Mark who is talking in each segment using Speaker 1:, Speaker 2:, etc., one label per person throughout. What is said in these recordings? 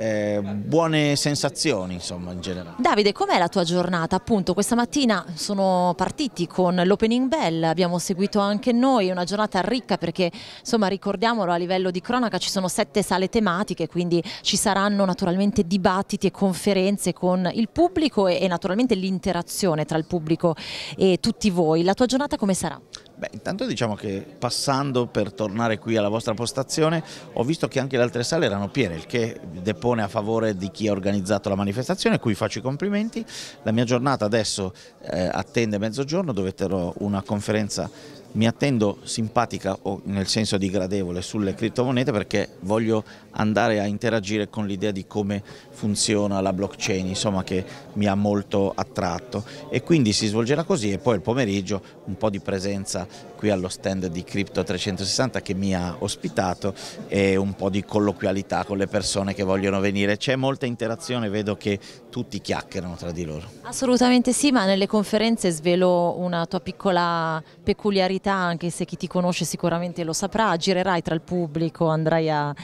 Speaker 1: Eh, buone sensazioni insomma in generale.
Speaker 2: Davide com'è la tua giornata? Appunto questa mattina sono partiti con l'opening bell, abbiamo seguito anche noi, una giornata ricca perché insomma ricordiamolo a livello di cronaca ci sono sette sale tematiche quindi ci saranno naturalmente dibattiti e conferenze con il pubblico e, e naturalmente l'interazione tra il pubblico e tutti voi. La tua giornata come sarà?
Speaker 1: Beh, intanto diciamo che passando per tornare qui alla vostra postazione ho visto che anche le altre sale erano piene, il che depone a favore di chi ha organizzato la manifestazione, a cui faccio i complimenti. La mia giornata adesso eh, attende mezzogiorno, dove terrò una conferenza mi attendo simpatica o nel senso di gradevole sulle criptomonete perché voglio andare a interagire con l'idea di come funziona la blockchain, insomma che mi ha molto attratto e quindi si svolgerà così e poi il pomeriggio un po' di presenza qui allo stand di Crypto 360 che mi ha ospitato e un po' di colloquialità con le persone che vogliono venire. C'è molta interazione, vedo che tutti chiacchierano tra di loro.
Speaker 2: Assolutamente sì, ma nelle conferenze svelo una tua piccola peculiarità personalità, anche se chi ti conosce sicuramente lo saprà, girerai tra il pubblico, andrai a,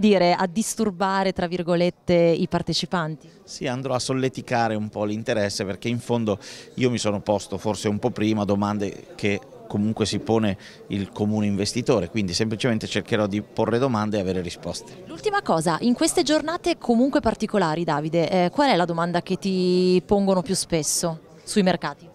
Speaker 2: dire, a disturbare tra virgolette i partecipanti?
Speaker 1: Sì, andrò a solleticare un po' l'interesse perché in fondo io mi sono posto forse un po' prima domande che comunque si pone il comune investitore, quindi semplicemente cercherò di porre domande e avere risposte.
Speaker 2: L'ultima cosa, in queste giornate comunque particolari Davide, eh, qual è la domanda che ti pongono più spesso sui mercati?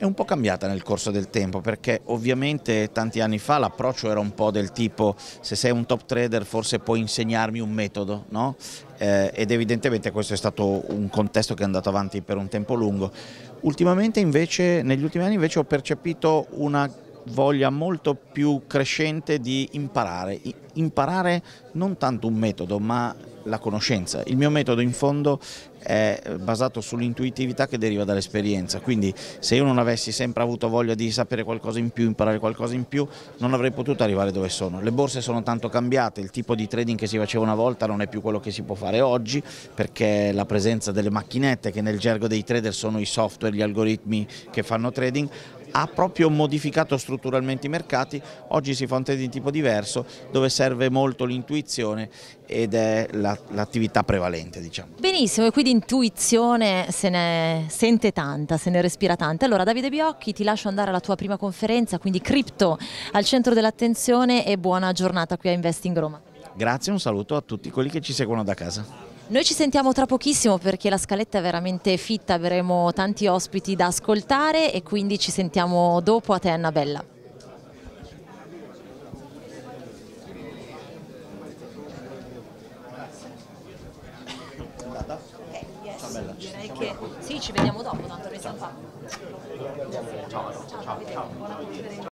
Speaker 1: è un po' cambiata nel corso del tempo perché ovviamente tanti anni fa l'approccio era un po' del tipo se sei un top trader forse puoi insegnarmi un metodo no? eh, ed evidentemente questo è stato un contesto che è andato avanti per un tempo lungo. Ultimamente invece, negli ultimi anni invece ho percepito una voglia molto più crescente di imparare, imparare non tanto un metodo ma la conoscenza. Il mio metodo in fondo è basato sull'intuitività che deriva dall'esperienza, quindi se io non avessi sempre avuto voglia di sapere qualcosa in più, imparare qualcosa in più, non avrei potuto arrivare dove sono. Le borse sono tanto cambiate, il tipo di trading che si faceva una volta non è più quello che si può fare oggi, perché la presenza delle macchinette che nel gergo dei trader sono i software, gli algoritmi che fanno trading, ha proprio modificato strutturalmente i mercati, oggi si fa un tè di tipo diverso dove serve molto l'intuizione ed è l'attività la, prevalente. Diciamo.
Speaker 2: Benissimo, e quindi intuizione se ne sente tanta, se ne respira tanta. Allora Davide Biocchi ti lascio andare alla tua prima conferenza, quindi cripto al centro dell'attenzione e buona giornata qui a Investing Roma.
Speaker 1: Grazie e un saluto a tutti quelli che ci seguono da casa.
Speaker 2: Noi ci sentiamo tra pochissimo perché la scaletta è veramente fitta, avremo tanti ospiti da ascoltare e quindi ci sentiamo dopo a te Annabella. Okay, ci vediamo dopo, tanto noi siamo qua.
Speaker 1: Ciao, ciao, ciao,
Speaker 2: ciao.